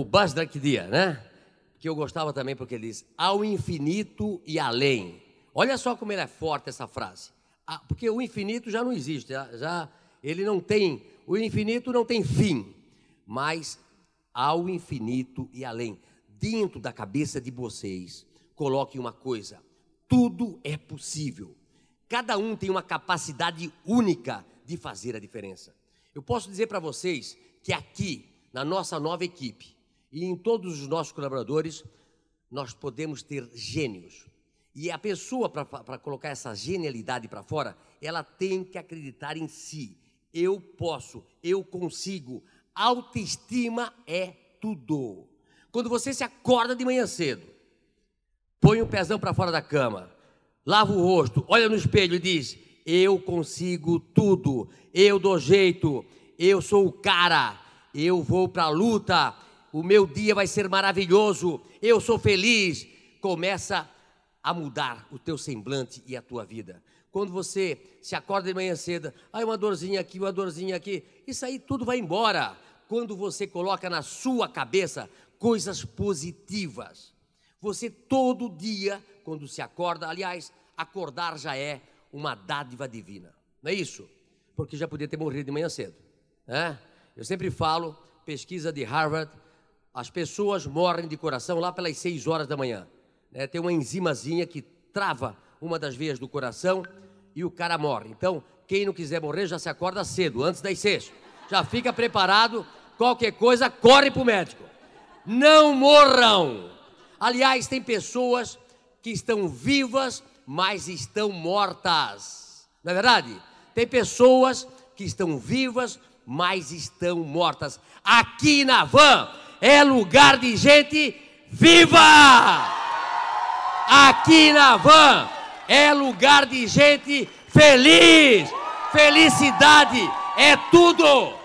o Basdrakdia, né? Que eu gostava também porque ele diz ao infinito e além. Olha só como ele é forte essa frase. Ah, porque o infinito já não existe, já ele não tem, o infinito não tem fim, mas ao infinito e além. Dentro da cabeça de vocês, coloque uma coisa: tudo é possível. Cada um tem uma capacidade única de fazer a diferença. Eu posso dizer para vocês que aqui, na nossa nova equipe, e em todos os nossos colaboradores, nós podemos ter gênios. E a pessoa, para colocar essa genialidade para fora, ela tem que acreditar em si. Eu posso, eu consigo. Autoestima é tudo. Quando você se acorda de manhã cedo, põe o um pezão para fora da cama, lava o rosto, olha no espelho e diz: Eu consigo tudo, eu dou jeito, eu sou o cara, eu vou para a luta, o meu dia vai ser maravilhoso, eu sou feliz. Começa a mudar o teu semblante e a tua vida. Quando você se acorda de manhã cedo, ai, ah, uma dorzinha aqui, uma dorzinha aqui, isso aí tudo vai embora. Quando você coloca na sua cabeça coisas positivas. Você todo dia, quando se acorda, aliás, acordar já é uma dádiva divina, não é isso? Porque já podia ter morrido de manhã cedo. Né? Eu sempre falo, pesquisa de Harvard as pessoas morrem de coração lá pelas 6 horas da manhã. Né? Tem uma enzimazinha que trava uma das veias do coração e o cara morre. Então, quem não quiser morrer já se acorda cedo, antes das 6. Já fica preparado, qualquer coisa, corre para o médico. Não morram! Aliás, tem pessoas que estão vivas, mas estão mortas. Não é verdade? Tem pessoas que estão vivas, mas estão mortas. Aqui na van, é lugar de gente viva. Aqui na van é lugar de gente feliz. Felicidade é tudo.